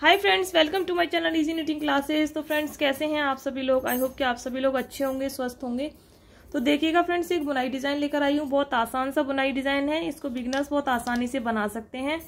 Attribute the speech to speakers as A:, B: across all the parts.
A: hi friends welcome to my channel easy knitting classes तो friends कैसे हैं आप सभी लोग आई होप कि आप सभी लोग अच्छे होंगे स्वस्थ होंगे तो देखिएगा फ्रेंड्स एक बुनाई डिज़ाइन लेकर आई हूँ बहुत आसान सा बुनाई डिज़ाइन है इसको बिगनर्स बहुत आसानी से बना सकते हैं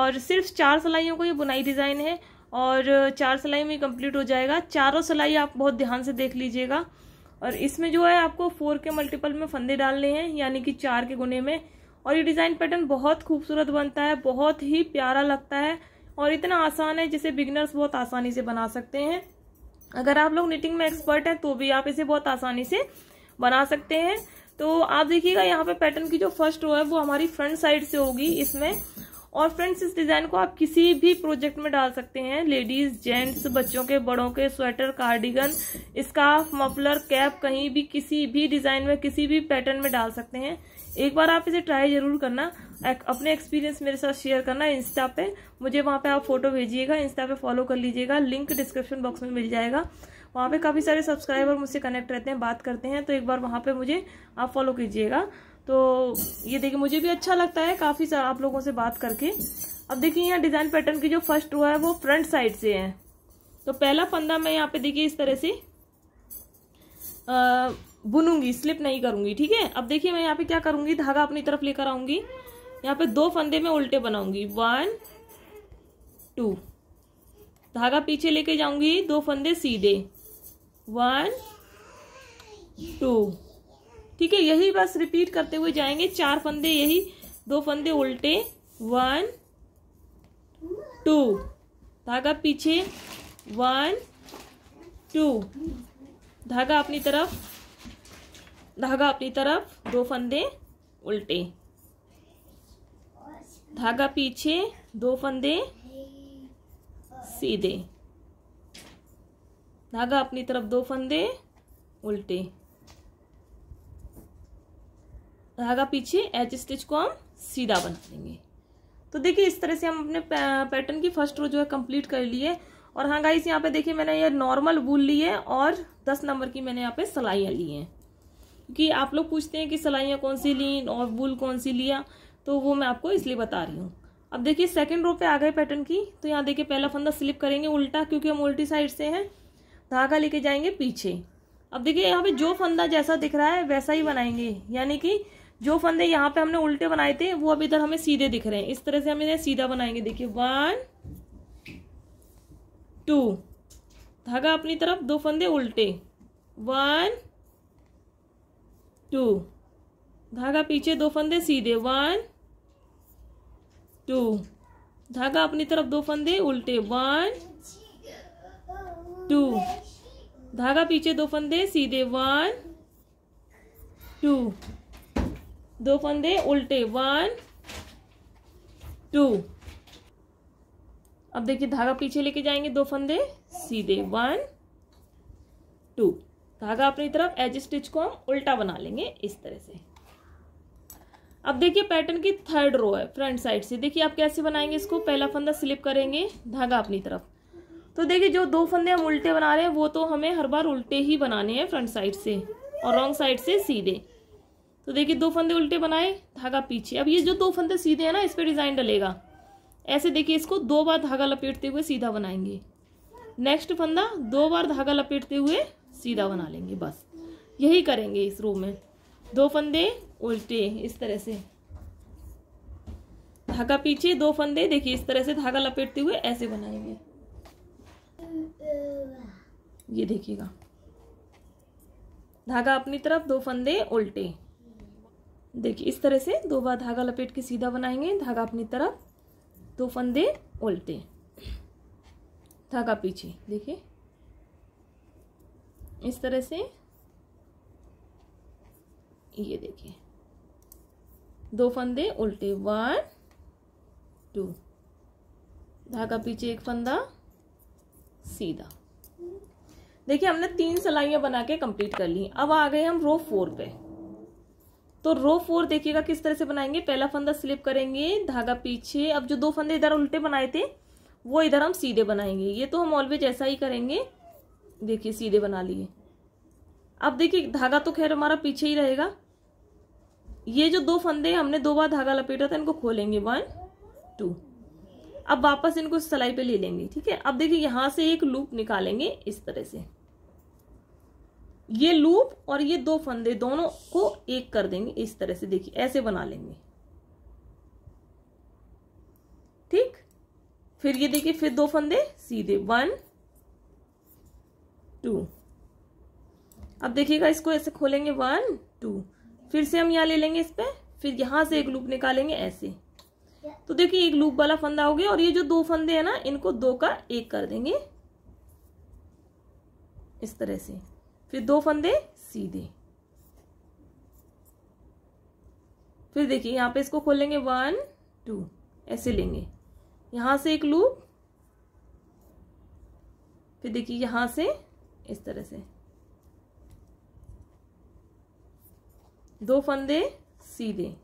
A: और सिर्फ चार सिलाइयों को ये बुनाई डिज़ाइन है और चार सिलाई में कम्प्लीट हो जाएगा चारों सिलाई आप बहुत ध्यान से देख लीजिएगा और इसमें जो है आपको फोर के मल्टीपल में फंदे डालने हैं यानी कि चार के गुने में और ये डिज़ाइन पैटर्न बहुत खूबसूरत बनता है बहुत ही प्यारा लगता है और इतना आसान है जिसे बिगनर्स बहुत आसानी से बना सकते हैं अगर आप लोग निटिंग में एक्सपर्ट हैं तो भी आप इसे बहुत आसानी से बना सकते हैं तो आप देखिएगा यहाँ पे पैटर्न की जो फर्स्ट रो है वो हमारी फ्रंट साइड से होगी इसमें और फ्रेंड्स इस डिज़ाइन को आप किसी भी प्रोजेक्ट में डाल सकते हैं लेडीज जेंट्स बच्चों के बड़ों के sweater cardigan scarf muffler cap कहीं भी किसी भी डिज़ाइन में किसी भी पैटर्न में डाल सकते हैं एक बार आप इसे ट्राई जरूर करना एक, अपने एक्सपीरियंस मेरे साथ शेयर करना इंस्टा पे मुझे वहाँ पे आप फोटो भेजिएगा इंस्टा पे फॉलो कर लीजिएगा लिंक डिस्क्रिप्शन बॉक्स में मिल जाएगा वहाँ पे काफ़ी सारे सब्सक्राइबर मुझसे कनेक्ट रहते हैं बात करते हैं तो एक बार वहाँ पे मुझे आप फॉलो कीजिएगा तो ये देखिए मुझे भी अच्छा लगता है काफ़ी आप लोगों से बात करके अब देखिए यहाँ डिज़ाइन पैटर्न की जो फर्स्ट रो है वो फ्रंट साइड से है तो पहला फंदा मैं यहाँ पे देखिए इस तरह से बुनूंगी स्लिप नहीं करूंगी ठीक है अब देखिए मैं यहाँ पे क्या करूंगी धागा अपनी तरफ लेकर आऊंगी यहाँ पे दो फंदे में उल्टे बनाऊंगी वन टू धागा पीछे लेके जाऊंगी दो फंदे सीधे वन टू ठीक है यही बस रिपीट करते हुए जाएंगे चार फंदे यही दो फंदे उल्टे वन टू धागा पीछे वन टू धागा अपनी तरफ धागा अपनी तरफ दो फंदे उल्टे धागा पीछे दो फंदे सीधे धागा अपनी तरफ दो फंदे उल्टे धागा पीछे एच स्टिच को हम सीधा बना लेंगे तो देखिए इस तरह से हम अपने पैटर्न की फर्स्ट रो जो है कंप्लीट कर ली है और हाँ गाइस यहाँ पे देखिए मैंने ये नॉर्मल वूल ली है और दस नंबर की मैंने यहाँ पे सलाइयाँ ली हैं क्योंकि आप लोग पूछते हैं कि सलाइयाँ कौन सी ली और वूल कौन सी लिया तो वो मैं आपको इसलिए बता रही हूँ अब देखिए सेकेंड रो पे आ गए पैटर्न की तो यहाँ देखिए पहला फंदा स्लिप करेंगे उल्टा क्योंकि हम उल्टी साइड से हैं धागा लेके जाएंगे पीछे अब देखिए यहाँ पे जो फंदा जैसा दिख रहा है वैसा ही बनाएंगे यानी कि जो फंदे यहाँ पे हमने उल्टे बनाए थे वो अब इधर हमें सीधे दिख रहे हैं इस तरह से हम इन्हें सीधा बनाएंगे देखिए वन टू धागा अपनी तरफ दो फंदे उल्टे वन टू धागा पीछे दो फंदे सीधे वन टू धागा अपनी तरफ दो फंदे उल्टे वन टू धागा पीछे दो फंदे सीधे वन टू दो फंदे उल्टे वन टू अब देखिए धागा पीछे लेके जाएंगे दो फंदे सीधे वन टू धागा अपनी तरफ एज स्टिच को हम उल्टा बना लेंगे इस तरह से अब देखिए पैटर्न की थर्ड रो है फ्रंट साइड से देखिए आप कैसे बनाएंगे इसको पहला फंदा स्लिप करेंगे धागा अपनी तरफ तो देखिए जो दो फंदे हम उल्टे बना रहे हैं वो तो हमें हर बार उल्टे ही बनाने हैं फ्रंट साइड से और रॉन्ग साइड से सीधे तो देखिए दो फंदे उल्टे बनाए धागा पीछे अब ये जो दो फंदे सीधे हैं ना इस पर डिज़ाइन डलेगा ऐसे देखिए इसको दो बार धागा लपेटते हुए सीधा बनाएंगे नेक्स्ट फंदा दो बार धागा लपेटते हुए सीधा बना लेंगे बस यही करेंगे इस रूम में दो फंदे उल्टे इस तरह से धागा पीछे दो फंदे देखिए इस तरह से धागा लपेटते हुए ऐसे बनाएंगे ये देखिएगा धागा अपनी तरफ दो फंदे उल्टे देखिए इस तरह से दो बार धागा लपेट के सीधा बनाएंगे धागा अपनी तरफ दो फंदे उल्टे धागा पीछे देखिए इस तरह से ये देखिए दो फंदे उल्टे वन टू धागा पीछे एक फंदा सीधा देखिए हमने तीन सलाइयाँ बना के कंप्लीट कर ली अब आ गए हम रो फोर पे तो रो फोर देखिएगा किस तरह से बनाएंगे पहला फंदा स्लिप करेंगे धागा पीछे अब जो दो फंदे इधर उल्टे बनाए थे वो इधर हम सीधे बनाएंगे ये तो हम ऑलवेज ऐसा ही करेंगे देखिए सीधे बना लिए अब देखिए धागा तो खैर हमारा पीछे ही रहेगा ये जो दो फंदे हमने दो बार धागा लपेटा था इनको खोलेंगे वन टू अब वापस इनको सिलाई पे ले लेंगे ठीक है अब देखिए यहाँ से एक लूप निकालेंगे इस तरह से ये लूप और ये दो फंदे दोनों को एक कर देंगे इस तरह से देखिए ऐसे बना लेंगे ठीक फिर ये देखिए फिर दो फंदे सीधे वन टू अब देखिएगा इसको ऐसे खोलेंगे वन टू फिर से हम यहां ले लेंगे इस पर फिर यहां से एक लूप निकालेंगे ऐसे तो देखिए एक लूप वाला फंदा हो गया और ये जो दो फंदे हैं ना इनको दो का एक कर देंगे इस तरह से फिर दो फंदे सीधे फिर देखिए यहां पे इसको खोलेंगे वन टू ऐसे लेंगे यहां से एक लूप फिर देखिए यहां से इस तरह से दो फंदे सीधे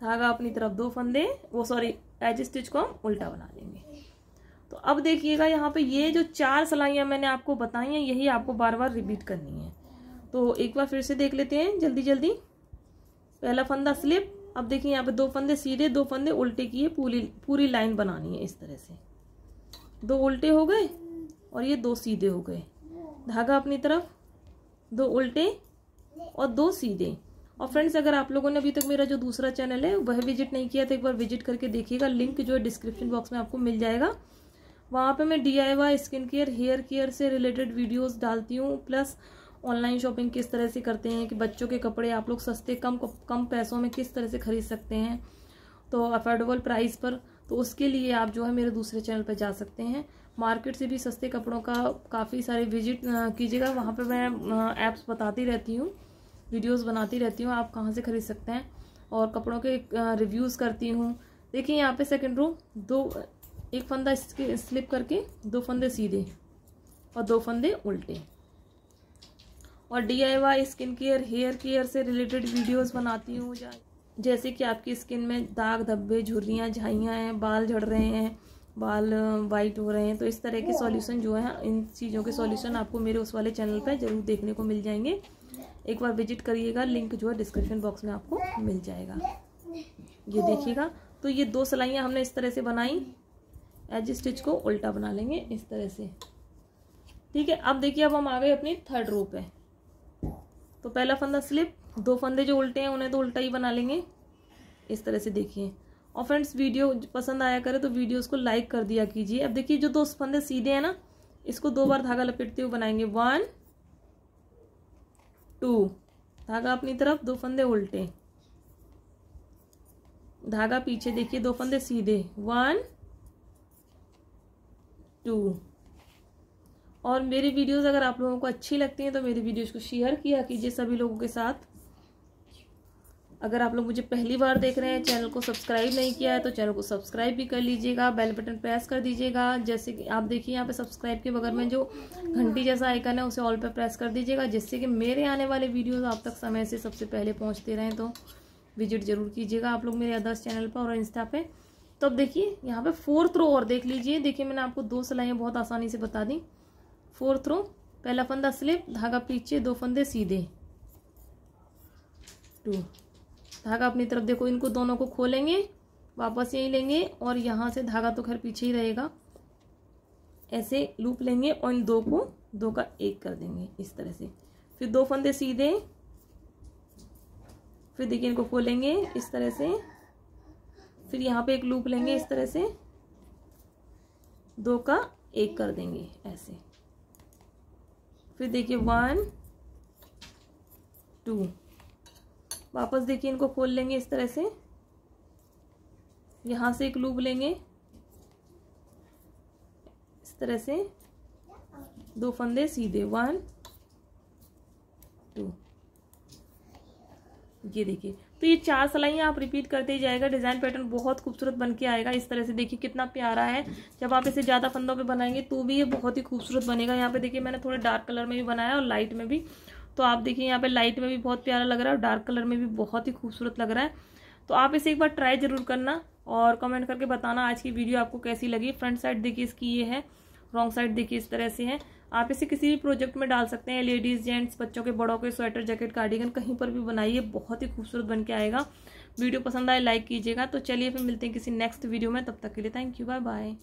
A: धागा अपनी तरफ दो फंदे वो सॉरी एज स्टिच को हम उल्टा बना लेंगे तो अब देखिएगा यहाँ पे ये जो चार सलाइयाँ मैंने आपको बताई हैं यही आपको बार बार रिपीट करनी है तो एक बार फिर से देख लेते हैं जल्दी जल्दी पहला फंदा स्लिप अब देखिए यहाँ पे दो फंदे सीधे दो फंदे उल्टे किए पूरी पूरी लाइन बनानी है इस तरह से दो उल्टे हो गए और ये दो सीधे हो गए धागा अपनी तरफ दो उल्टे और दो सीधे और फ्रेंड्स अगर आप लोगों ने अभी तक मेरा जो दूसरा चैनल है वह विजिट नहीं किया तो एक बार विजिट करके देखिएगा लिंक जो है डिस्क्रिप्शन बॉक्स में आपको मिल जाएगा वहाँ पे मैं D I Y skin care hair care से रिलेटेड वीडियोस डालती हूँ प्लस ऑनलाइन शॉपिंग किस तरह से करते हैं कि बच्चों के कपड़े आप लोग सस्ते कम कम पैसों में किस तरह से खरीद सकते हैं तो अफोर्डेबल प्राइस पर तो उसके लिए आप जो है मेरे दूसरे चैनल पर जा सकते हैं मार्केट से भी सस्ते कपड़ों का काफ़ी सारे विजिट कीजिएगा वहाँ पर मैं ऐप्स बताती रहती हूँ वीडियोस बनाती रहती हूँ आप कहाँ से खरीद सकते हैं और कपड़ों के रिव्यूज़ करती हूँ देखिए यहाँ पे सेकंड रो दो एक फंदा इसके स्लिप करके दो फंदे सीधे और दो फंदे उल्टे और D I Y skin care hair care से रिलेटेड वीडियोस बनाती हूँ जैसे कि आपकी स्किन में दाग धब्बे झुर्रियाँ झाइयाँ हैं बाल झड़ रहे हैं बाल वाइट हो रहे हैं तो इस तरह के सॉल्यूशन जो है इन चीज़ों के सॉल्यूशन आपको मेरे उस वाले चैनल पर ज़रूर देखने को मिल जाएंगे एक बार विजिट करिएगा लिंक जो है डिस्क्रिप्शन बॉक्स में आपको मिल जाएगा ये देखिएगा तो ये दो सिलाइयाँ हमने इस तरह से बनाई एज स्टिच को उल्टा बना लेंगे इस तरह से ठीक है अब देखिए अब हम आ गए अपनी थर्ड रो पे तो पहला फंदा स्लिप दो फंदे जो उल्टे हैं उन्हें तो उल्टा ही बना लेंगे इस तरह से देखिए और फ्रेंड्स वीडियो पसंद आया करे तो वीडियोस को लाइक कर दिया कीजिए अब देखिए जो दो फंदे सीधे हैं ना इसको दो बार धागा लपेटते हुए बनाएंगे वन टू धागा अपनी तरफ दो फंदे उल्टे धागा पीछे देखिए दो फंदे सीधे वन टू और मेरी वीडियोस अगर आप लोगों को अच्छी लगती हैं तो मेरी वीडियोस को शेयर किया कीजिए सभी लोगों के साथ अगर आप लोग मुझे पहली बार देख रहे हैं चैनल को सब्सक्राइब नहीं किया है तो चैनल को सब्सक्राइब भी कर लीजिएगा बेल बटन प्रेस कर दीजिएगा जैसे कि आप देखिए यहाँ पे सब्सक्राइब के बगैर में जो घंटी जैसा आइकन है उसे ऑल पर प्रेस कर दीजिएगा जिससे कि मेरे आने वाले वीडियोस आप तक समय से सबसे पहले पहुँचते रहें तो विजिट जरूर कीजिएगा आप लोग मेरे अदर्स चैनल पर और इंस्टा पर तो अब देखिए यहाँ पे फोर्थ रो और देख लीजिए देखिए मैंने आपको दो सिलाइयाँ बहुत आसानी से बता दी फोर्थ रो पहला फंदा स्लिप धागा पीछे दो फंदे सीधे टू धागा अपनी तरफ देखो इनको दोनों को खोलेंगे वापस यहीं लेंगे और यहाँ से धागा तो खैर पीछे ही रहेगा ऐसे लूप लेंगे और इन दो को दो का एक कर देंगे इस तरह से फिर दो फंदे सीधे फिर देखिए इनको खोलेंगे इस तरह से फिर यहाँ पे एक लूप लेंगे इस तरह से दो का एक कर देंगे ऐसे फिर देखिए वन टू वापस देखिए इनको खोल लेंगे इस तरह से यहाँ से एक लूप लेंगे इस तरह से दो फंदे सीधे वन टू ये देखिए तो ये चार सलाइयाँ आप रिपीट करते ही जाएगा डिज़ाइन पैटर्न बहुत खूबसूरत बन के आएगा इस तरह से देखिए कितना प्यारा है जब आप इसे ज़्यादा फंदों पे बनाएंगे तो भी ये बहुत ही खूबसूरत बनेगा यहाँ पे देखिए मैंने थोड़े डार्क कलर में भी बनाया और लाइट में भी तो आप देखिए यहाँ पर लाइट में भी बहुत प्यारा लग रहा है और डार्क कलर में भी बहुत ही खूबसूरत लग रहा है तो आप इसे एक बार ट्राई ज़रूर करना और कमेंट करके बताना आज की वीडियो आपको कैसी लगी फ्रंट साइड देखिए इसकी ये है रॉन्ग साइड देखिए इस तरह से है आप इसे किसी भी प्रोजेक्ट में डाल सकते हैं लेडीज़ जेंट्स बच्चों के बड़ों के स्वेटर जैकेट कार्डिगन कहीं पर भी बनाइए बहुत ही खूबसूरत बन के आएगा वीडियो पसंद आए लाइक कीजिएगा तो चलिए फिर मिलते हैं किसी नेक्स्ट वीडियो में तब तक के लिए थैंक यू बाय बाय